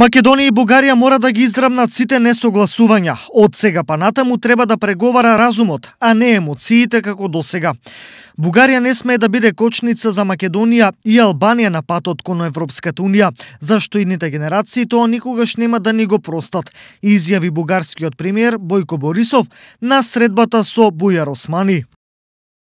Македонија и Бугарија мора да ги израмнат сите несогласувања. Од сега па натаму треба да преговара разумот, а не емоциите како до сега. Бугарија не смее да биде кочница за Македонија и Албанија на патот кон Европската Унија, зашто идните генерации тоа никогаш нема да ни го простат, изјави бугарскиот премиер Бојко Борисов на средбата со Бујар Османи.